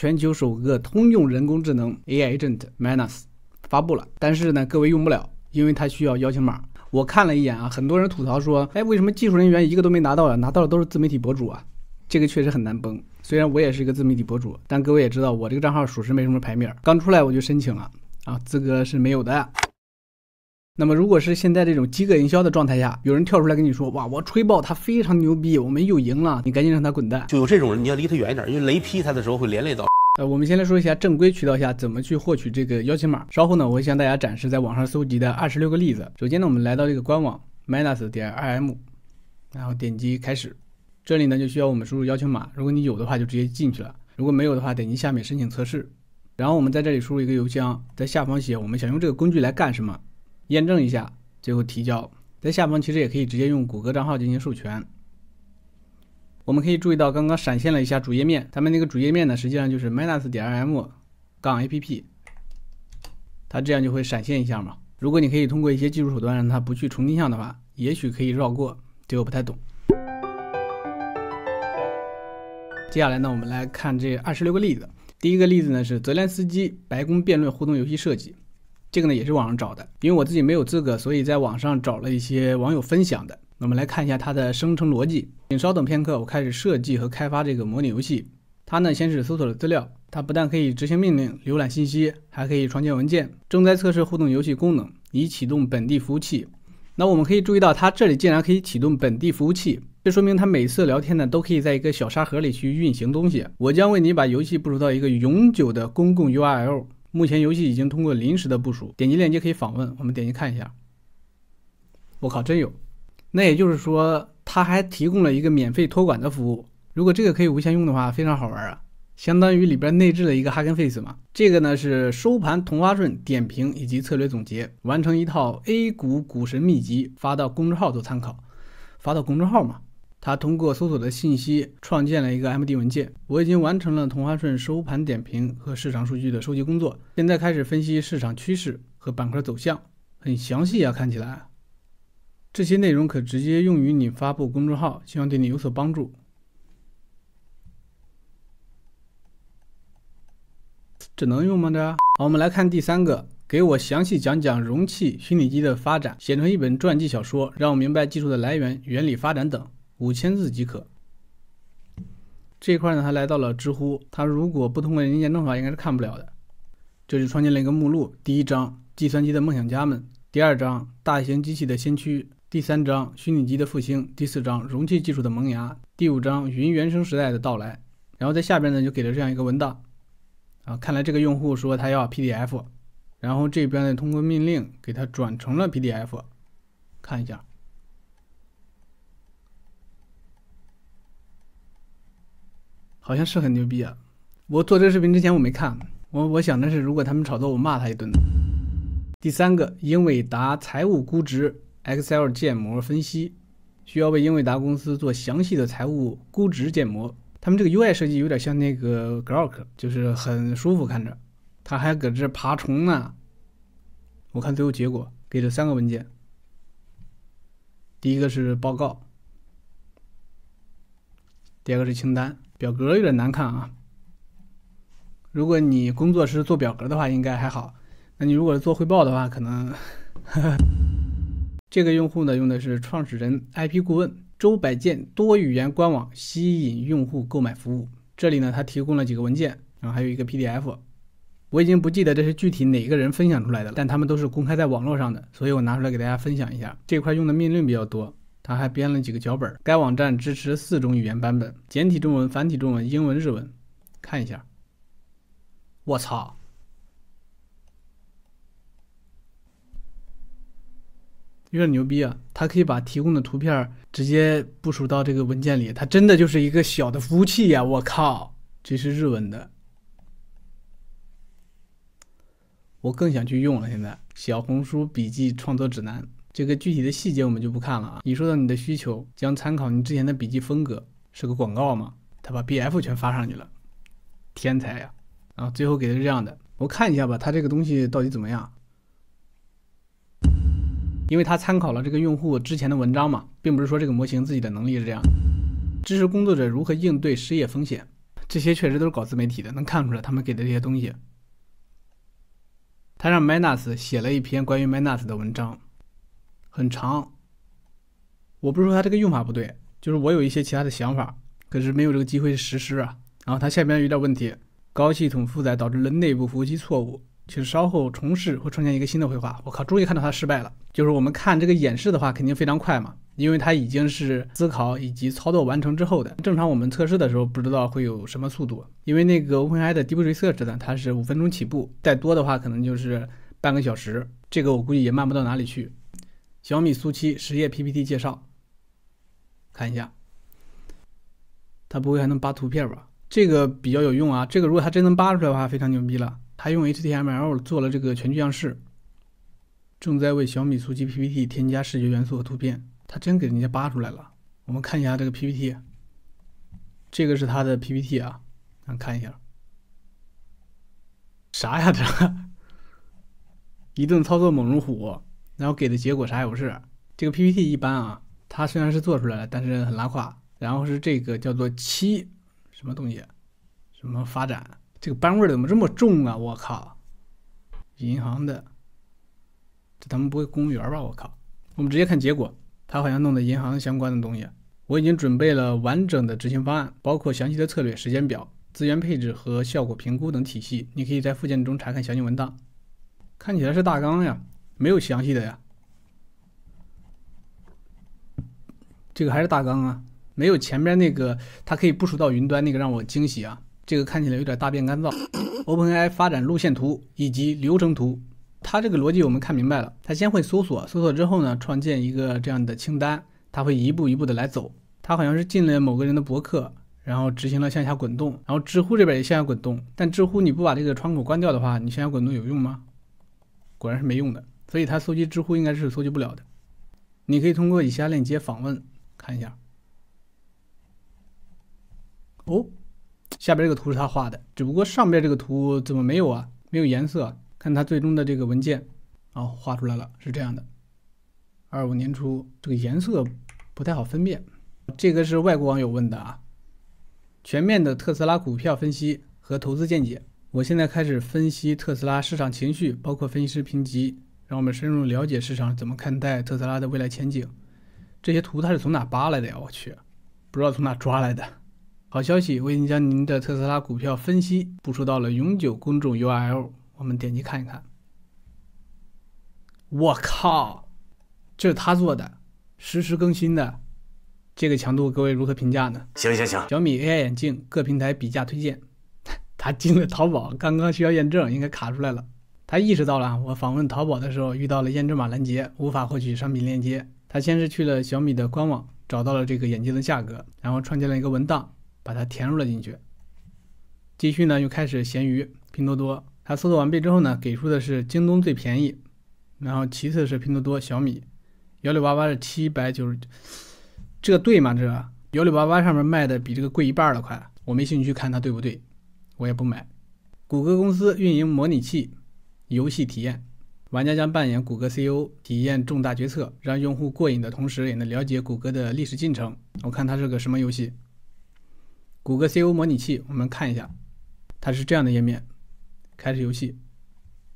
全球首个通用人工智能 AI agent Manus 发布了，但是呢，各位用不了，因为它需要邀请码。我看了一眼啊，很多人吐槽说，哎，为什么技术人员一个都没拿到呀？拿到的都是自媒体博主啊，这个确实很难崩。虽然我也是一个自媒体博主，但各位也知道，我这个账号属实没什么牌面刚出来我就申请了啊，资格是没有的。那么，如果是现在这种饥饿营销的状态下，有人跳出来跟你说，哇，我吹爆他非常牛逼，我们又赢了，你赶紧让他滚蛋。就有这种人，你要离他远一点，因为雷劈他的时候会连累到。呃，我们先来说一下正规渠道下怎么去获取这个邀请码。稍后呢，我会向大家展示在网上搜集的二十六个例子。首先呢，我们来到这个官网 minus 点 rm，然后点击开始，这里呢就需要我们输入邀请码。如果你有的话，就直接进去了；如果没有的话，点击下面申请测试，然后我们在这里输入一个邮箱，在下方写我们想用这个工具来干什么。验证一下，最后提交。在下方其实也可以直接用谷歌账号进行授权。我们可以注意到，刚刚闪现了一下主页面，咱们那个主页面呢，实际上就是 minus 点 m 杠 app，它这样就会闪现一下嘛。如果你可以通过一些技术手段让它不去重定向的话，也许可以绕过。这我不太懂。接下来呢，我们来看这二十六个例子。第一个例子呢是泽连斯基白宫辩论互动游戏设计。这个呢也是网上找的，因为我自己没有资格，所以在网上找了一些网友分享的。我们来看一下它的生成逻辑，请稍等片刻，我开始设计和开发这个模拟游戏。它呢先是搜索了资料，它不但可以执行命令、浏览信息，还可以创建文件。正在测试互动游戏功能，已启动本地服务器。那我们可以注意到，它这里竟然可以启动本地服务器，这说明它每次聊天呢都可以在一个小沙盒里去运行东西。我将为你把游戏部署到一个永久的公共 URL。目前游戏已经通过临时的部署，点击链接可以访问。我们点击看一下，我靠，真有！那也就是说，他还提供了一个免费托管的服务。如果这个可以无限用的话，非常好玩啊，相当于里边内置了一个 Hugging face 嘛。这个呢是收盘同花顺点评以及策略总结，完成一套 A 股股神秘籍，发到公众号做参考，发到公众号嘛。他通过搜索的信息创建了一个 MD 文件。我已经完成了同花顺收盘点评和市场数据的收集工作，现在开始分析市场趋势和板块走向，很详细啊！看起来，这些内容可直接用于你发布公众号，希望对你有所帮助。这能用吗？这好，我们来看第三个，给我详细讲讲容器虚拟机的发展，写成一本传记小说，让我明白技术的来源、原理、发展等。五千字即可。这一块呢，他来到了知乎，他如果不通过人脸验证法，应该是看不了的。就是创建了一个目录：第一章，计算机的梦想家们；第二章，大型机器的先驱；第三章，虚拟机的复兴；第四章，容器技术的萌芽；第五章，云原生时代的到来。然后在下边呢，就给了这样一个文档。啊，看来这个用户说他要 PDF，然后这边呢，通过命令给他转成了 PDF，看一下。好像是很牛逼啊！我做这个视频之前我没看，我我想的是如果他们炒作，我骂他一顿。第三个英伟达财务估值 XL 建模分析，需要为英伟达公司做详细的财务估值建模。他们这个 UI 设计有点像那个 Grok，就是很舒服看着。他还搁这爬虫呢，我看最后结果给了三个文件，第一个是报告。第二个是清单表格有点难看啊，如果你工作是做表格的话应该还好，那你如果是做汇报的话可能。这个用户呢用的是创始人 IP 顾问周百健多语言官网吸引用户购买服务，这里呢他提供了几个文件，然后还有一个 PDF，我已经不记得这是具体哪个人分享出来的了，但他们都是公开在网络上的，所以我拿出来给大家分享一下，这块用的命令比较多。他还编了几个脚本。该网站支持四种语言版本：简体中文、繁体中文、英文、日文。看一下，我操，有点牛逼啊！它可以把提供的图片直接部署到这个文件里，它真的就是一个小的服务器呀！我靠，这是日文的，我更想去用了。现在，小红书笔记创作指南。这个具体的细节我们就不看了啊。你说到你的需求，将参考你之前的笔记风格，是个广告吗？他把 BF 全发上去了，天才呀！啊，最后给的是这样的，我看一下吧，他这个东西到底怎么样？因为他参考了这个用户之前的文章嘛，并不是说这个模型自己的能力是这样。支持工作者如何应对失业风险？这些确实都是搞自媒体的，能看出来他们给的这些东西。他让 m i n a s 写了一篇关于 m i n a s 的文章。很长，我不是说它这个用法不对，就是我有一些其他的想法，可是没有这个机会实施啊。然后它下边有点问题，高系统负载导致了内部服务器错误。请稍后重试，会创建一个新的绘画。我靠，终于看到它失败了。就是我们看这个演示的话，肯定非常快嘛，因为它已经是思考以及操作完成之后的。正常我们测试的时候，不知道会有什么速度，因为那个 OpenAI 的 Research 呢，它是五分钟起步，再多的话可能就是半个小时。这个我估计也慢不到哪里去。小米 SU7 实业 PPT 介绍，看一下，他不会还能扒图片吧？这个比较有用啊！这个如果他真能扒出来的话，非常牛逼了。他用 HTML 做了这个全局样式，正在为小米 SU7 PPT 添加视觉元素和图片。他真给人家扒出来了，我们看一下这个 PPT，这个是他的 PPT 啊，咱看一下，啥呀这？一顿操作猛如虎。然后给的结果啥也不是，这个 PPT 一般啊，它虽然是做出来了，但是很拉胯。然后是这个叫做七什么东西，什么发展，这个班味儿怎么这么重啊？我靠！银行的，这他们不会公务员吧？我靠！我们直接看结果，他好像弄的银行相关的东西。我已经准备了完整的执行方案，包括详细的策略、时间表、资源配置和效果评估等体系，你可以在附件中查看详细文档。看起来是大纲呀。没有详细的呀，这个还是大纲啊，没有前边那个，它可以部署到云端那个让我惊喜啊，这个看起来有点大变干燥。OpenAI 发展路线图以及流程图，它这个逻辑我们看明白了，它先会搜索，搜索之后呢，创建一个这样的清单，它会一步一步的来走。它好像是进了某个人的博客，然后执行了向下滚动，然后知乎这边也向下滚动，但知乎你不把这个窗口关掉的话，你向下滚动有用吗？果然是没用的。所以，他搜集知乎应该是搜集不了的。你可以通过以下链接访问看一下。哦，下边这个图是他画的，只不过上边这个图怎么没有啊？没有颜色？看他最终的这个文件，啊，画出来了，是这样的。二五年初，这个颜色不太好分辨。这个是外国网友问的啊，全面的特斯拉股票分析和投资见解。我现在开始分析特斯拉市场情绪，包括分析师评级。让我们深入了解市场怎么看待特斯拉的未来前景。这些图它是从哪扒来的呀？我去，不知道从哪抓来的。好消息，我已经将您的特斯拉股票分析部署到了永久公众 URL，我们点击看一看。我靠，这是他做的，实时更新的，这个强度各位如何评价呢？行行行，小米 AI 眼镜各平台比价推荐，他进了淘宝，刚刚需要验证，应该卡出来了。他意识到了，我访问淘宝的时候遇到了验证码拦截，无法获取商品链接。他先是去了小米的官网，找到了这个眼镜的价格，然后创建了一个文档，把它填入了进去。继续呢，又开始闲鱼、拼多多。他搜索完毕之后呢，给出的是京东最便宜，然后其次是拼多多、小米，幺六八八是七百九十，这对吗？这幺六八八上面卖的比这个贵一半了，快！我没兴趣看它对不对，我也不买。谷歌公司运营模拟器。游戏体验，玩家将扮演谷歌 CEO，体验重大决策，让用户过瘾的同时，也能了解谷歌的历史进程。我看它是个什么游戏？谷歌 CEO 模拟器。我们看一下，它是这样的页面。开始游戏，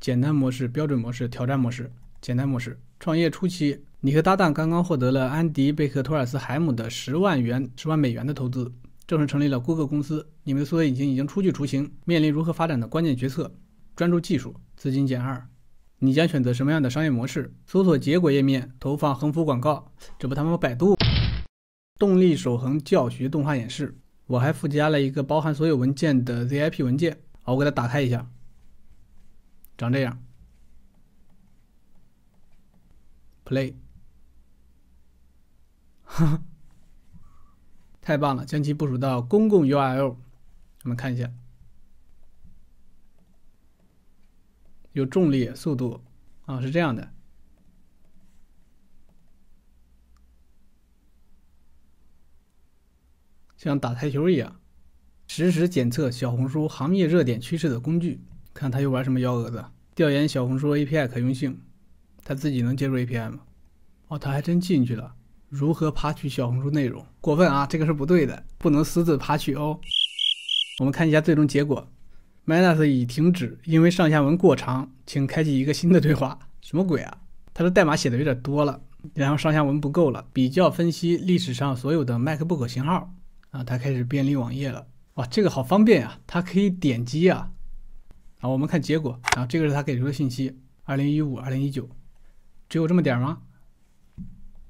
简单模式、标准模式、挑战模式。简单模式，创业初期，你和搭档刚刚获得了安迪·贝克托尔斯海姆的十万元十万美元的投资，正式成立了谷歌公司。你们的搜索引擎已经初具雏形，面临如何发展的关键决策，专注技术。资金减二，你将选择什么样的商业模式？搜索结果页面投放横幅广告，这不他妈百度？动力守恒教学动画演示，我还附加了一个包含所有文件的 ZIP 文件。好，我给它打开一下，长这样。Play，哈哈，太棒了！将其部署到公共 URL，我们看一下。有重力、速度，啊，是这样的，像打台球一样，实时检测小红书行业热点趋势的工具，看他又玩什么幺蛾子。调研小红书 API 可用性，他自己能接入 API 吗？哦，他还真进去了。如何爬取小红书内容？过分啊，这个是不对的，不能私自爬取哦。我们看一下最终结果。Minus 已停止，因为上下文过长，请开启一个新的对话。什么鬼啊？它的代码写的有点多了，然后上下文不够了。比较分析历史上所有的 MacBook 型号啊，它开始便利网页了。哇，这个好方便呀，它可以点击啊。啊，我们看结果啊，这个是他给出的信息：2015、2019，只有这么点吗？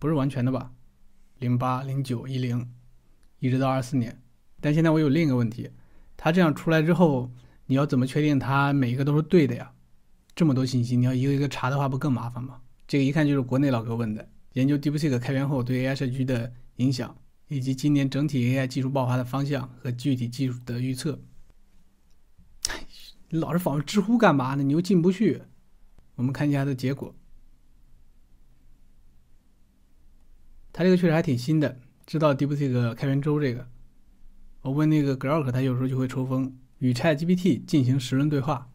不是完全的吧？08、09、10，一直到24年。但现在我有另一个问题，它这样出来之后。你要怎么确定它每一个都是对的呀？这么多信息，你要一个一个查的话，不更麻烦吗？这个一看就是国内老哥问的，研究 DeepSeek 开源后对 AI 社区的影响，以及今年整体 AI 技术爆发的方向和具体技术的预测。你老是访问知乎干嘛呢？你又进不去。我们看一下它的结果。他这个确实还挺新的，知道 DeepSeek 开源周这个。我问那个 Grok，他有时候就会抽风。与 ChatGPT 进行十轮对话，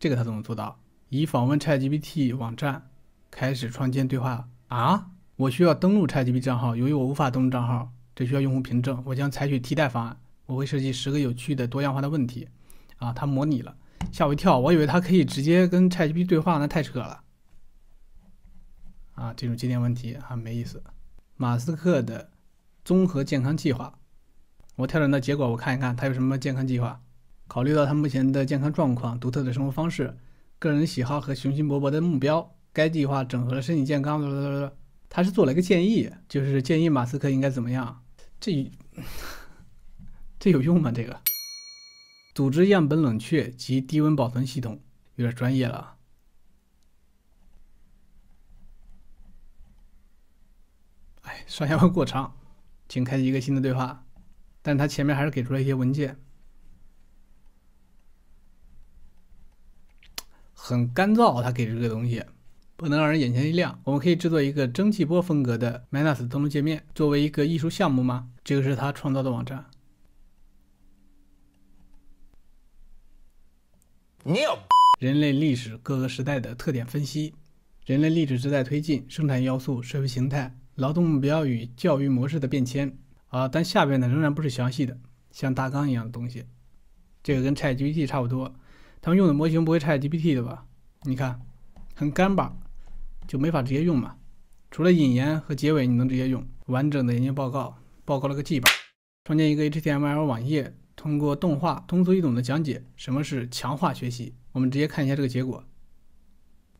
这个他怎么做到？以访问 ChatGPT 网站开始创建对话啊！我需要登录 ChatGPT 账号，由于我无法登录账号，这需要用户凭证。我将采取替代方案，我会设计十个有趣的、多样化的问题。啊，他模拟了，吓我一跳，我以为他可以直接跟 ChatGPT 对话，那太扯了。啊，这种经典问题啊，没意思。马斯克的综合健康计划。我调整的结果，我看一看他有什么健康计划。考虑到他目前的健康状况、独特的生活方式、个人喜好和雄心勃勃的目标，该计划整合了身体健康。他他是做了一个建议，就是建议马斯克应该怎么样。这 这有用吗？这个组织样本冷却及低温保存系统有点专业了。哎，上下文过长，请开启一个新的对话。但他前面还是给出了一些文件，很干燥。他给这个东西不能让人眼前一亮。我们可以制作一个蒸汽波风格的 Minus 登录界面，作为一个艺术项目吗？这个是他创造的网站。n e 人类历史各个时代的特点分析：人类历史时代推进、生产要素、社会形态、劳动目标与教育模式的变迁。啊，但下边呢仍然不是详细的，像大纲一样的东西。这个跟 ChatGPT 差不多，他们用的模型不会 ChatGPT 的吧？你看，很干巴，就没法直接用嘛。除了引言和结尾，你能直接用完整的研究报告。报告了个 G 吧，创建一个 HTML 网页，通过动画通俗易懂的讲解什么是强化学习。我们直接看一下这个结果。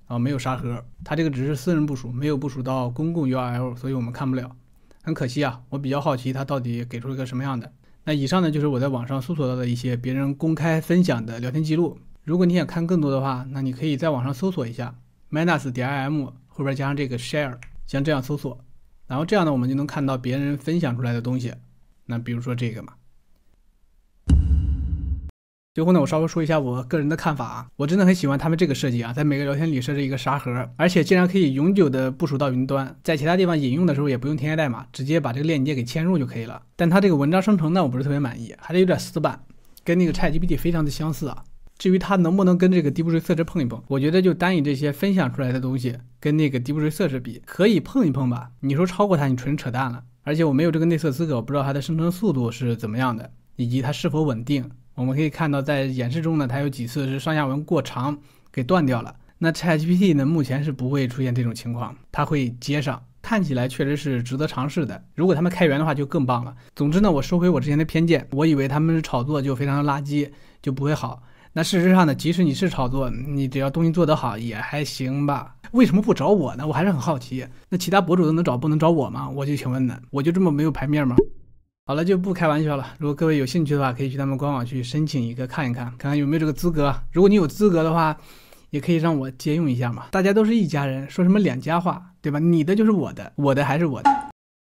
啊，没有沙盒，它这个只是私人部署，没有部署到公共 URL，所以我们看不了。很可惜啊，我比较好奇他到底给出了一个什么样的。那以上呢，就是我在网上搜索到的一些别人公开分享的聊天记录。如果你想看更多的话，那你可以在网上搜索一下 minus.dim 后边加上这个 share，像这样搜索，然后这样呢，我们就能看到别人分享出来的东西。那比如说这个嘛。最后呢，我稍微说一下我个人的看法啊，我真的很喜欢他们这个设计啊，在每个聊天里设置一个沙盒，而且竟然可以永久的部署到云端，在其他地方引用的时候也不用添加代码，直接把这个链接给嵌入就可以了。但它这个文章生成呢，我不是特别满意，还是有点死板，跟那个 ChatGPT 非常的相似啊。至于它能不能跟这个 DeepSeek 四碰一碰，我觉得就单以这些分享出来的东西跟那个 DeepSeek 四比，可以碰一碰吧。你说超过它，你纯扯淡了。而且我没有这个内测资格，我不知道它的生成速度是怎么样的，以及它是否稳定。我们可以看到，在演示中呢，它有几次是上下文过长给断掉了。那 ChatGPT 呢，目前是不会出现这种情况，它会接上。看起来确实是值得尝试的。如果他们开源的话，就更棒了。总之呢，我收回我之前的偏见，我以为他们是炒作就非常的垃圾，就不会好。那事实上呢，即使你是炒作，你只要东西做得好，也还行吧。为什么不找我呢？我还是很好奇。那其他博主都能找，不能找我吗？我就请问呢，我就这么没有牌面吗？好了就不开玩笑了，如果各位有兴趣的话，可以去他们官网去申请一个看一看，看看有没有这个资格。如果你有资格的话，也可以让我借用一下嘛，大家都是一家人，说什么两家话，对吧？你的就是我的，我的还是我的。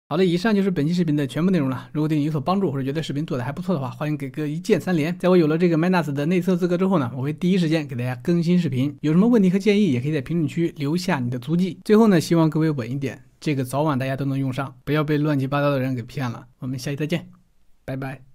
好了，以上就是本期视频的全部内容了。如果对你有所帮助，或者觉得视频做的还不错的话，欢迎给个一键三连。在我有了这个 Manas 的内测资格之后呢，我会第一时间给大家更新视频。有什么问题和建议，也可以在评论区留下你的足迹。最后呢，希望各位稳一点。这个早晚大家都能用上，不要被乱七八糟的人给骗了。我们下期再见，拜拜。